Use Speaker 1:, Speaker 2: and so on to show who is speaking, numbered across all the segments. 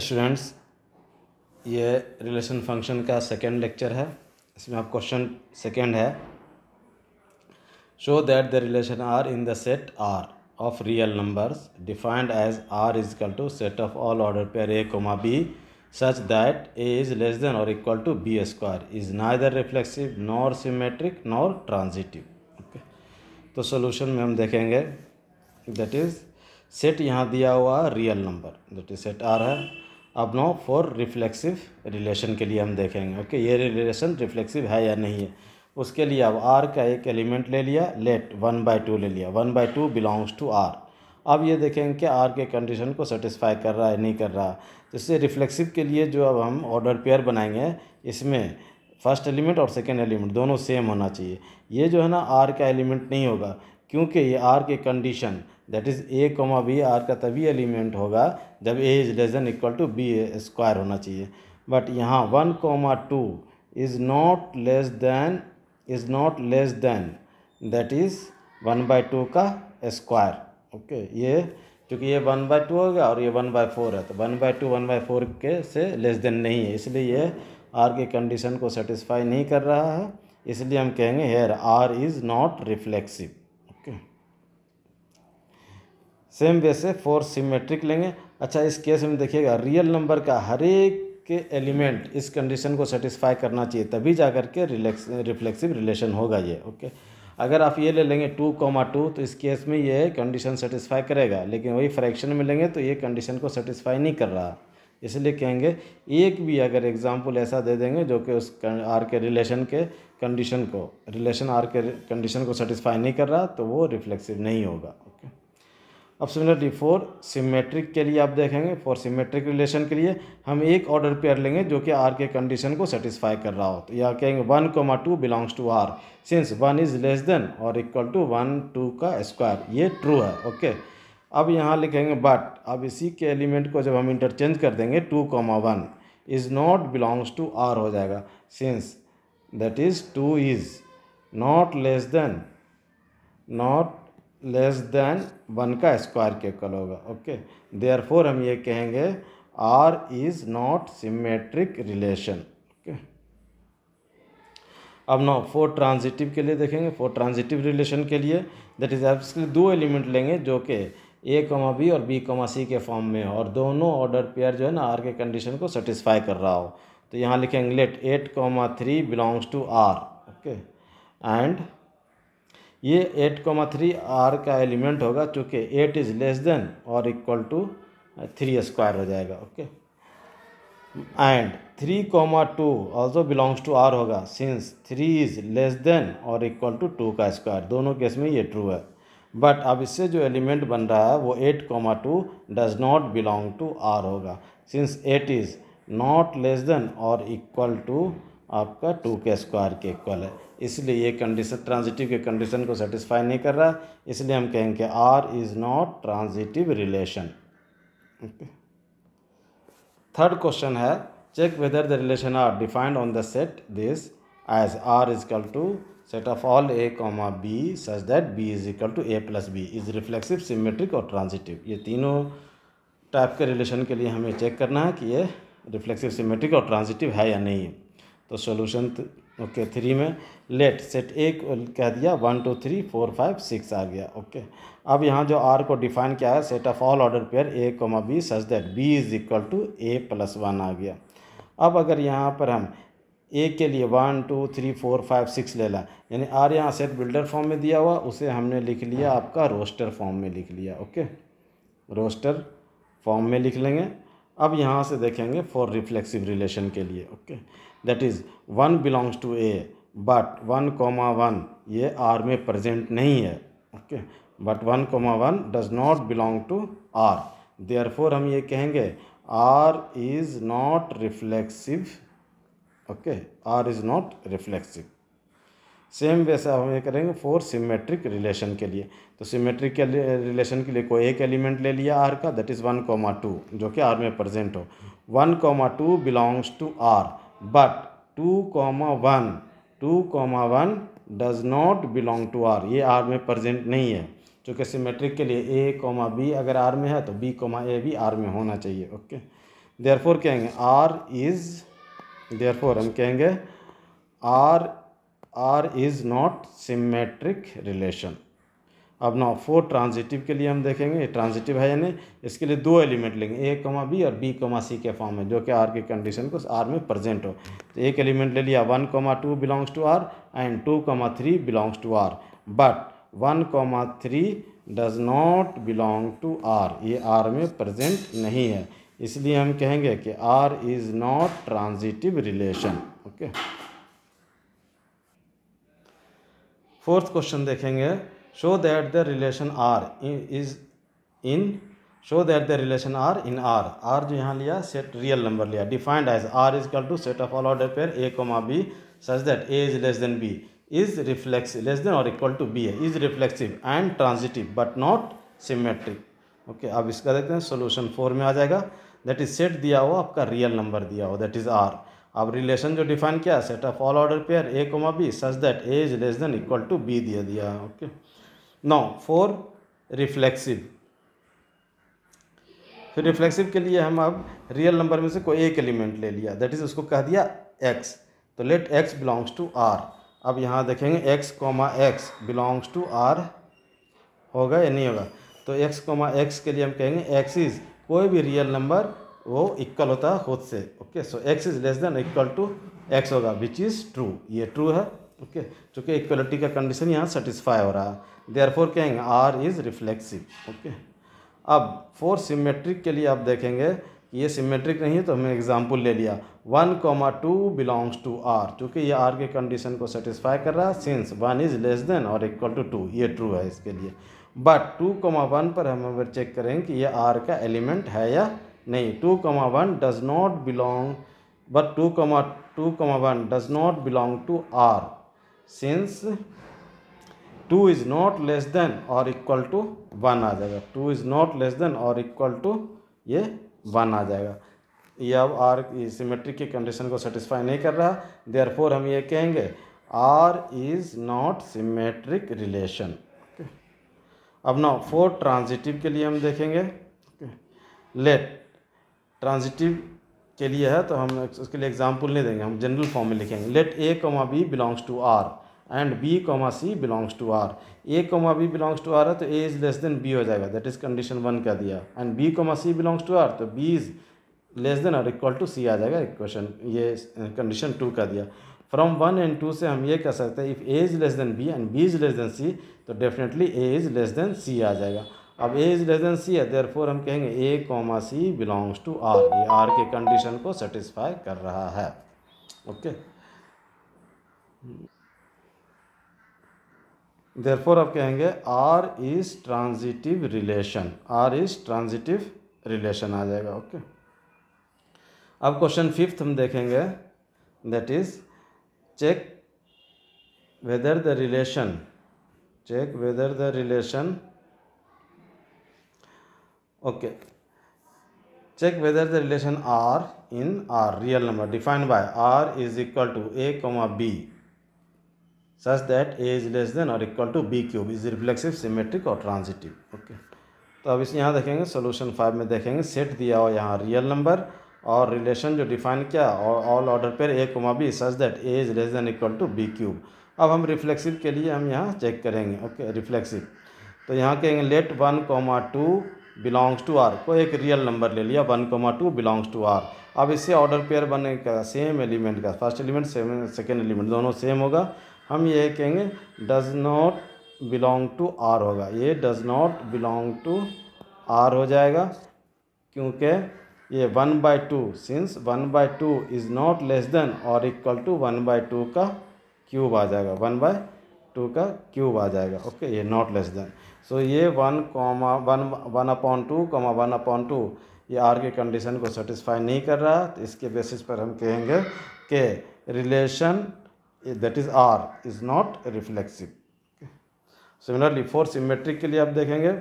Speaker 1: Students ये relation function का second lecture है इसमें आप क्वेश्चन सेकेंड है show that the relation R in the set R of real numbers defined as R is equal to set of all order pair A comma B such that A is less than और equal to B square is neither reflexive nor symmetric nor transitive okay तो solution में हम देखेंगे that is set यहाँ दिया हुआ real number that is set R है अब नो फॉर रिफ्लेक्सिव रिलेशन के लिए हम देखेंगे ओके ये रिलेशन रिफ्लेक्सिव है या नहीं है उसके लिए अब आर का एक एलिमेंट ले लिया लेट वन बाई टू ले लिया one by two belongs to R अब ये देखेंगे कि आर के कंडीशन को सेटिस्फाई कर रहा है नहीं कर रहा तो इससे रिफ्लेक्सिव के लिए जो अब हम ऑर्डर पेयर बनाएंगे इसमें फर्स्ट एलिमेंट और सेकेंड एलिमेंट दोनों सेम होना चाहिए ये जो है ना आर का एलिमेंट नहीं होगा क्योंकि ये आर के condition that is A comma B R का तभी एलिमेंट होगा जब A is less than equal to B square होना चाहिए बट यहाँ one comma two is not less than is not less than that is one by two का square okay ये क्योंकि ये वन बाई टू हो गया और ये वन बाई फोर है तो one by two one by four के से लेस देन नहीं है इसलिए ये आर की कंडीशन को सेटिस्फाई नहीं कर रहा है इसलिए हम कहेंगे here R is not reflexive same वैसे फोर सिमेट्रिक लेंगे अच्छा इस केस में देखिएगा रियल नंबर का हर एक के एलिमेंट इस कंडीशन को सेटिस्फाई करना चाहिए तभी जा कर के रिलेक्स रिफ्लेक्सिव रिलेशन होगा ये ओके अगर आप ये ले लेंगे टू कॉमा टू तो इस केस में ये कंडीशन सेटिस्फाई करेगा लेकिन वही फ्रैक्शन में लेंगे तो ये कंडीशन को सेटिस्फाई नहीं कर रहा इसलिए कहेंगे एक भी अगर एग्जाम्पल ऐसा दे देंगे जो कि उस आर के रिलेशन के कंडीशन को रिलेशन आर के कंडीशन को सेटिस्फाई नहीं कर रहा तो वो रिफ्लेक्सिव नहीं होगा अब सिमिलरली फोर सिमेट्रिक के लिए आप देखेंगे फॉर सिमेट्रिक रिलेशन के लिए हम एक ऑर्डर पेयर लेंगे जो कि आर के कंडीशन को सेटिस्फाई कर रहा हो तो या कहेंगे one comma two belongs to R since one is less than और इक्वल टू वन टू का स्क्वायर ये ट्रू है ओके okay? अब यहाँ लिखेंगे बट अब इसी के एलिमेंट को जब हम इंटरचेंज कर देंगे two comma one is not belongs to R हो जाएगा since that is two is not less than not less than one का स्क्वायर के कल होगा ओके देयर फोर हम ये कहेंगे R is not symmetric relation okay अब नो फोर ट्रांजिटिव के लिए देखेंगे फोर ट्रांजिटिव रिलेशन के लिए दैट इज आप दो एलिमेंट लेंगे जो कि ए कमा बी और बी कमा सी के फॉर्म में हो और दोनों ऑर्डर पेयर जो है ना आर के कंडीशन को सेटिस्फाई कर रहा हो तो यहाँ लिखेंगे let eight comma three belongs to R okay and ये एट कॉमा थ्री आर का एलिमेंट होगा चूँकि एट इज़ लेस देन और इक्वल टू थ्री स्क्वायर हो जाएगा okay and three comma two also belongs to R होगा since three is less than और equal to two का स्क्वायर दोनों केस में ये ट्रू है बट अब इससे जो एलिमेंट बन रहा है वो eight comma two does not belong to R होगा since eight is not less than और इक्वल टू आपका टू के स्क्वायर के इक्वल है इसलिए ये कंडीशन ट्रांजिटिव के कंडीशन को सेटिस्फाई नहीं कर रहा इसलिए हम कहेंगे R is not transitive relation third question है check whether the relation R defined on the set this as R is equal to set of all A comma B such that B is equal to A plus B is reflexive symmetric और transitive ये तीनों type के relation के लिए हमें check करना है कि ये रिफ्लेक्सिव सिमेट्रिक और ट्रांजिटिव है या नहीं है तो सोल्यूशन ओके थ्री में लेट सेट एक कह दिया one two three four five six आ गया ओके अब यहाँ जो आर को डिफाइन किया है set of all order pair A comma B such that B is equal to A plus one आ गया अब अगर यहाँ पर हम ए के लिए one two three four five six ले ला यानी आर यहाँ सेट बिल्डर फॉर्म में दिया हुआ उसे हमने लिख लिया आपका रोस्टर फॉर्म में लिख लिया ओके रोस्टर फॉर्म में लिख लेंगे अब यहाँ से देखेंगे फॉर रिफ्लेक्सिव रिलेशन के लिए okay that is one belongs to A but one comma one ये आर में प्रजेंट नहीं है okay but one comma one does not belong to R for हम ये कहेंगे R is not reflexive okay R is not reflexive same वैसा हम ये करेंगे फॉर सिमेट्रिक रिलेशन के लिए तो सिमेट्रिक के रिलेशन के लिए कोई एक एलिमेंट ले लिया आर का that is one comma two जो कि आर में प्रजेंट हो one comma two belongs to R but two comma one two comma one does not belong to R ये आर में प्रजेंट नहीं है चूँकि सिमेट्रिक के लिए ए कॉमा बी अगर आर में है तो बी कॉमा ए भी आर में होना चाहिए ओके फोर कहेंगे आर इज़ फोर हम कहेंगे R R is not symmetric relation अब नाउ फोर ट्रांजिटिव के लिए हम देखेंगे ट्रांजिटिव है यानी इसके लिए दो एलिमेंट लेंगे ए कमा बी और बी कमा सी के फॉर्म में जो कि आर की कंडीशन को आर में प्रेजेंट हो तो एक एलिमेंट ले लिया one comma two belongs to R and two comma three belongs to R but one comma three does not belong to R ये आर में प्रजेंट नहीं है इसलिए हम कहेंगे कि R is not transitive relation okay fourth question देखेंगे show that the relation R is in show that the relation R in R R जो यहाँ लिया सेट रियल नंबर लिया defined as R is equal to set of all order pair A comma B such that A is less than B is reflex less than और equal to B है is reflexive and transitive but not symmetric okay अब इसका देखते हैं solution four में आ जाएगा that is set दिया हो आपका रियल नंबर दिया हो दैट इज आर अब रिलेशन जो डिफाइन किया set of all order pair A comma B such that A is less than equal to B दिया दिया okay okay? Now for reflexive फिर रिफ्लेक्सिव के लिए हम अब रियल नंबर में से कोई एक एलिमेंट ले लिया दैट इज़ उसको कह दिया एक्स तो let X belongs to R अब यहाँ देखेंगे X comma X belongs to R होगा या नहीं होगा तो एक्स कॉमा एक्स के लिए हम कहेंगे एक्स इज कोई भी रियल नंबर वो इक्वल होता है खुद से okay so X is less than equal to X होगा विच इज़ ट्रू ये ट्रू है ओके चूँकि इक्वलिटी का कंडीशन यहाँ सेटिस्फाई हो रहा है देयर फोर कहेंगे आर इज़ रिफ्लेक्सिव ओके अब फोर सिमेट्रिक के लिए आप देखेंगे कि ये सिमेट्रिक नहीं है तो हमने एग्जाम्पल ले लिया one comma two belongs to R चूँकि ये आर के कंडीशन को सेटिस्फाई कर रहा है since one is less than और इक्वल टू टू ये ट्रू है इसके लिए बट टू कॉमा वन पर हम अगर चेक करेंगे कि ये आर का एलिमेंट है या नहीं two comma one does not belong but two comma two comma one does not belong to R since two is not less than और इक्वल टू वन आ जाएगा two is not less than और equal to ये one आ जाएगा ये अब R symmetric के कंडीशन को सेटिस्फाई नहीं कर रहा देयर फोर हम ये कहेंगे R is not symmetric relation अब ना फोर ट्रांजिटिव के लिए हम देखेंगे लेट ट्रांजिटिव के लिए है तो हम उसके लिए एग्जाम्पल नहीं देंगे हम जनरल फॉर्म में लिखेंगे let A comma B belongs to R and B comma C belongs to R A comma B belongs to R है तो A is less than B हो जाएगा दैट इज़ कंडीशन वन का दिया and B comma C belongs to R तो B is less than और equal to C आ जाएगा क्वेश्चन ये कंडीशन टू का दिया फ्रॉम वन एंड टू से हम ये कह सकते हैं if A is less than B and B is less than C तो definitely A is less than C आ जाएगा अब A is less than C है देयर फोर हम कहेंगे A comma C belongs to R ये R के condition को सेटिस्फाई कर रहा है ओके okay? देरफोर आप कहेंगे R is transitive relation R is transitive relation आ जाएगा ओके okay? अब क्वेश्चन फिफ्थ हम देखेंगे that is check whether the relation check whether the relation okay check whether the relation R in R real number defined by R is equal to A comma B such that a is less than or equal to b cube is reflexive symmetric और transitive okay तो अब इस यहाँ देखेंगे solution five में देखेंगे set दिया हुआ यहाँ रियल नंबर और रिलेशन जो डिफाइन किया और ऑल ऑर्डर पर A comma B such that A is less than equal to B cube अब हम रिफ्लेक्सिव के लिए हम यहाँ चेक करेंगे ओके रिफ्लेक्सिव तो यहाँ कहेंगे let one comma two belongs to R को एक रियल नंबर ले लिया one comma two belongs to R अब इससे ऑर्डर पेयर बनेगा सेम एलिमेंट का first element same second element दोनों सेम होगा हम ये कहेंगे does not belong to R होगा ये does not belong to R हो जाएगा क्योंकि ये one by two since one by two is not less than और equal to one by two का क्यूब आ जाएगा वन बाई टू का क्यूब आ जाएगा ओके ये नॉट लेस देन सो ये one comma one one upon two comma one upon two ये आर की कंडीशन को सेटिस्फाई नहीं कर रहा तो इसके बेसिस पर हम कहेंगे कि relation that is R is not reflexive similarly for symmetric के लिए आप देखेंगे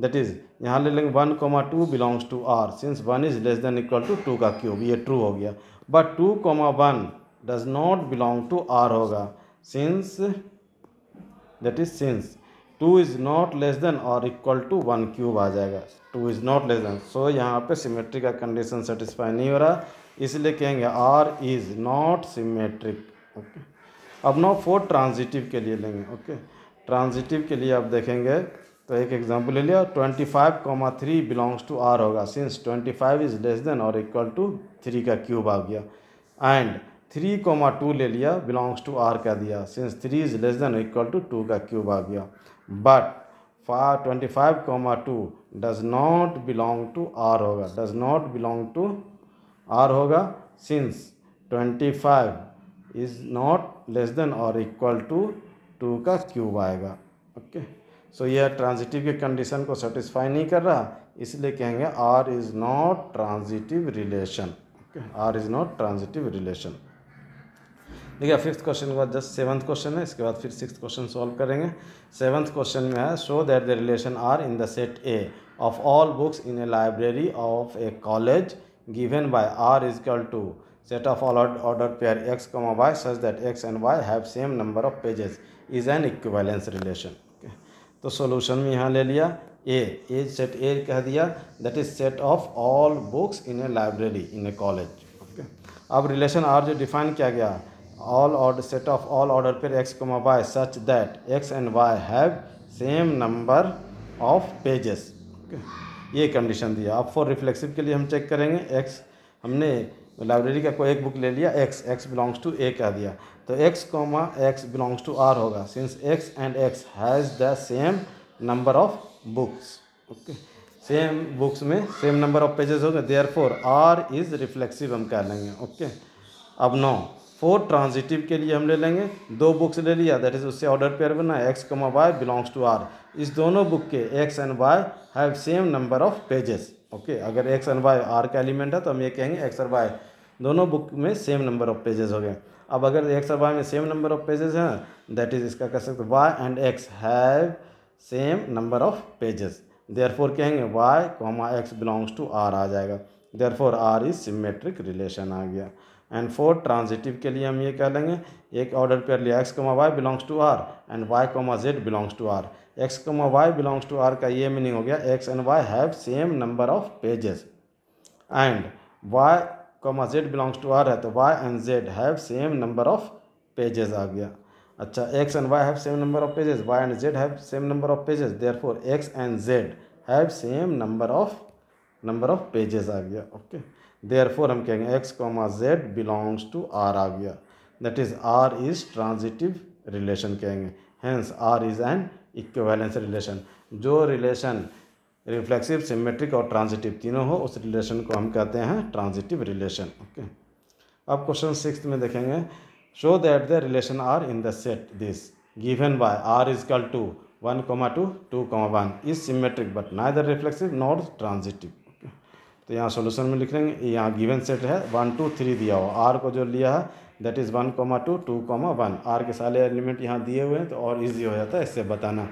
Speaker 1: दैट इज़ यहाँ ले लेंगे one comma two belongs to R since one is less than equal to two का क्यूब ये ट्रू हो गया but two comma one does not belong to R होगा since that is since two is not less than और equal to one cube आ जाएगा two is not less than so यहाँ पे सिमेट्रिक का कंडीशन सेटिस्फाई नहीं हो रहा इसलिए कहेंगे R is not symmetric okay अब नो फोर ट्रांजिटिव के लिए लेंगे ओके ट्रांजिटिव के लिए आप देखेंगे तो एक एग्जाम्पल ले लिया twenty five comma three belongs to R होगा since twenty five is less than और इक्वल टू थ्री का क्यूब आ गया एंड थ्री कॉमा टू ले लिया बिलोंग्स टू आर का दिया since three is less than equal to two का क्यूब आ गया but five twenty five comma two does not belong to R होगा does not belong to R होगा since twenty five is not less than और equal to two का cube आएगा okay so यह transitive के condition को satisfy नहीं कर रहा इसलिए कहेंगे R is not transitive relation okay R is not transitive relation देखिए फिफ्थ क्वेश्चन के बाद जस्ट सेवन्थ क्वेश्चन है इसके बाद फिर सिक्स क्वेश्चन सॉल्व करेंगे सेवन्थ क्वेश्चन में है show that the relation R in the set A of all books in a library of a college given by R is equal to set of all ordered pair x comma y such that x and y have same number of pages is an equivalence relation तो solution में यहाँ ले लिया ए ए set A कह दिया that is set of all books in a library in a college okay अब relation R जो define किया गया all order set of all order पर X comma Y such that X and Y have same number of pages ये condition दिया अब for reflexive के लिए हम चेक करेंगे एक्स हमने तो लाइब्रेरी का कोई एक बुक ले लिया X X belongs to A कह दिया तो X comma X belongs to R होगा since X and X has the same number of books okay same books में सेम नंबर ऑफ पेजेस होंगे therefore R is reflexive हम कह लेंगे okay अब नौ फोर ट्रांजिटिव के लिए हम ले लेंगे दो बुक्स ले लिया दैट इज़ उससे ऑर्डर पेयर बना X comma Y belongs to R इस दोनों बुक के X and Y have same number of pages okay अगर एक्स एंड वाई आर का एलिमेंट है तो हम ये कहेंगे एक्स और वाई दोनों बुक में सेम नंबर ऑफ पेजेस हो गए अब अगर एक्स और वाई में सेम नंबर ऑफ पेजेस हैं दैट इज़ इसका कह सकते Y and X have same number of pages therefore कहेंगे Y comma X belongs to R आ जाएगा therefore R is symmetric relation आ गया एंड फोर ट्रांजिटिव के लिए हम ये कह लेंगे एक ऑर्डर पेयर लिया X comma Y belongs to R and Y comma Z belongs to R X comma Y belongs to R का ये मीनिंग हो गया X and Y have same number of pages and Y comma Z belongs to R है तो Y and Z have same number of pages आ गया अच्छा X and Y have same number of pages Y and Z have same number of pages therefore X and Z have same number of number of pages आ गया okay therefore हम कहेंगे X comma Z belongs to R आ गया that is R is transitive relation कहेंगे hence R is an equivalence relation जो relation reflexive symmetric और transitive तीनों हो उस रिलेशन को हम कहते हैं ट्रांजिटिव रिलेशन ओके अब क्वेश्चन सिक्स में देखेंगे show that the relation R in the set this given by R is equal to one comma two two comma one is symmetric but ना इधर रिफ्लेक्सिव नॉट ट्रांजिटिव तो यहाँ solution में लिख लेंगे यहाँ गिवन सेट है वन टू थ्री दिया हो आर को जो लिया है that is one comma two two comma one R के सारे एलिमेंट यहाँ दिए हुए हैं तो और ईजी हो जाता है इससे बताना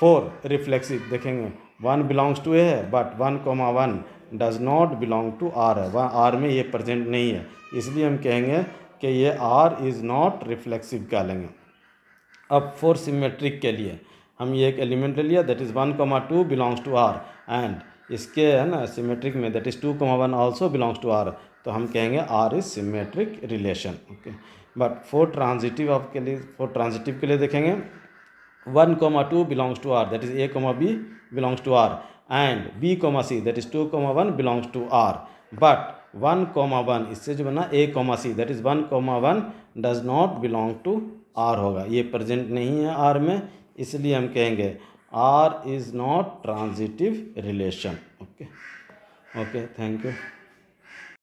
Speaker 1: फोर रिफ्लेक्सिव देखेंगे वन बिलोंग्स टू ए है but one comma one does not belong to R है वह आर में ये प्रजेंट नहीं है इसलिए हम कहेंगे कि ये आर इज़ नॉट रिफ्लेक्सिव कह लेंगे अब फोर सिमेट्रिक के लिए हम ये एक एलिमेंट ले लिया that is one comma two belongs to R and इसके है ना सिमेट्रिक में that is two comma one also belongs to R तो हम कहेंगे R is symmetric relation okay but for transitive आपके लिए फोर ट्रांजिटिव के लिए देखेंगे one comma two belongs to R that is A comma B belongs to R and B comma C that is two comma one belongs to R but one comma one इससे जो बना A comma C that is one comma one does not belong to R होगा ये present नहीं है are में इसलिए हम कहेंगे R is not transitive relation okay okay thank you